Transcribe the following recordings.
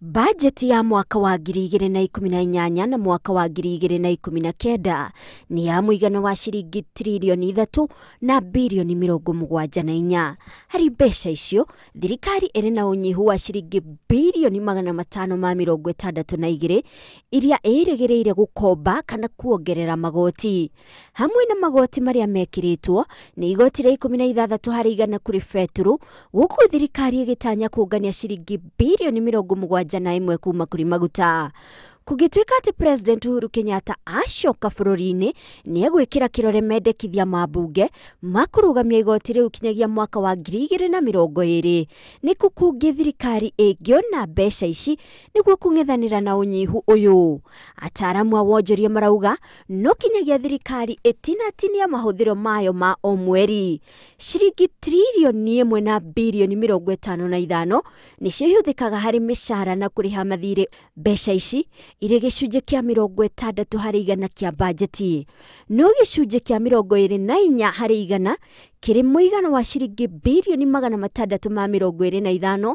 Bajeti ya mwaka wa ngiri igĩrĩ na ikũmi na inyanya na mwaka wa ngiri igĩrĩ na ikũmi na kenda nĩ ya mwigano wa ciringi trilioni ithatũ na bilioni mĩrongo mũgwanja na inya. Harĩ mbeca icio, thirikari ĩrĩ na unyihu wa ciringi bilioni magana matano ma mĩrongo ĩtandatũ na igĩrĩ iria ĩrĩgĩrĩire gũkomba kana kuongerera magoti. Hamwe na magoti marĩa mekĩrĩtwo ni igoti rĩa ikũmi na ithathatũ harĩ igana kũrĩ betũrũ, gũkũ thirikari ĩgĩtanya kũngania ciringi bilioni mĩrongo mũgwanja jana na kuuma kũrĩ maguta kugitwika ati President Uhuru Kenyatta acoka bũrũri-inĩ nĩ egwĩkĩra kĩrore mendekithia ma mbunge ma kũrũgamia igooti kinyagia mwaka wa ngiri igĩrĩ na mĩrongo ĩrĩ nĩkuo kũngĩ thirikari ĩngĩona mbeca ici nĩguo kũng'ethanĩra na ũnyihu ũyũ ataaramu a wonjoria marauga no kinyagia thirikari ĩtinatinia mahũthĩro mayo ma o mweri ciringi tiririoni ĩmwe na bilioni mĩrongo ĩtano na ithano nĩcio ihũthĩkaga harĩ mĩcara na kuriha mathirĩ mbeca ici irĩ gĩcunjĩ kĩa mĩrongo ĩtandatũ harĩ igana kĩa bajeti no gĩcunjĩ kĩa mĩrongo ĩrĩ na inya harĩ igana kĩrĩ mũigana wa ciringi birioni magana matandatũ ma mĩrongo ĩrĩ na ithano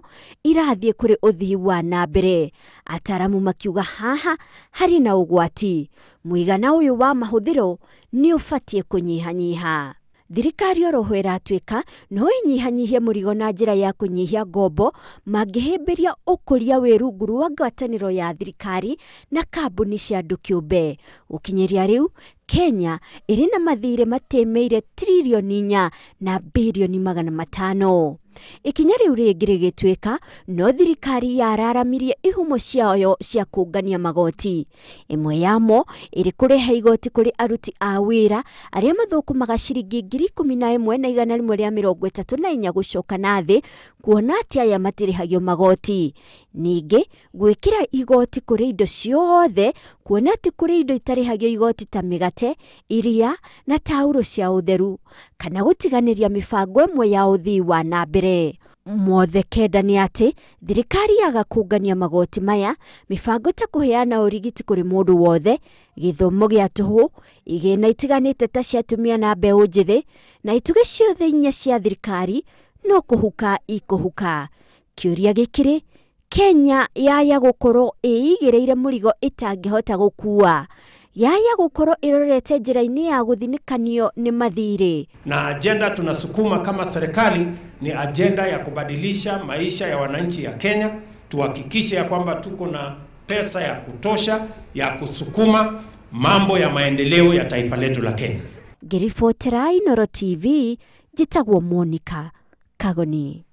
irathiĩ kũrĩ ũthii wa na mbere makiuga haha harĩ na ũgwati mũigana ũyũ wa mahũthĩro nĩ ũbatiĩ kũnyihanyiha thirikari oroho ĩratuĩka no ĩnyihanyihie mũrigo na njira ya kũnyihia ngombo ukuria ũkũria wĩrungu wa ngwatanĩro ya thirikari na kambuni cia andũ kĩũmbe. Gũkinyĩria rĩu, Kenya ĩrĩ na mathiirĩ matĩmĩire tiririoni inya na birioni magana matano ikinya riu ringi rigituika no thirikari yararamirie ihumo ciayo cia kungania magoti imwe yamo iri kurihe igoti kuri aruti a wira aria mathukumaga ciringi ngiri ikumi na imwe na igana rimwe rĩa mĩrongo ĩtatũ na inya gũcoka na thĩ kuona atĩ aya matirĩhagio magoti ningĩ gwĩkĩra igoti kũrĩ indo ciothe kuona atĩ kũrĩ indo itarĩhagio igoti ta mĩgate iria na taurũ cia ũtheru kana gũtiganĩria mĩbango ĩmwe ya ũthii wa na mbere mothe kenda nä atä thirikari yaga kũngania magoti maya mĩbango ta kå rä må ndå wothe hå igä na itiganä te ta ciatumia atumia na mbeũ njĩthĩ na itugä ciothe inya cia thirikari no ria gä kä rä kenya yaya ä tangä hota gå kua yaya gukoro irorete njĩra-inĩ ya gũthinikanio nĩ mathirĩ na ajenda tunasukuma kama serikali ni ajenda ya kubadilisha maisha ya wananchi ya Kenya, tuhakikishe ya kwamba tuko na pesa ya kutosha ya kusukuma mambo ya maendeleo ya taifa letu la Kenya. Ngĩribotera Inooro TV, njĩtagwo Monica Kagoni.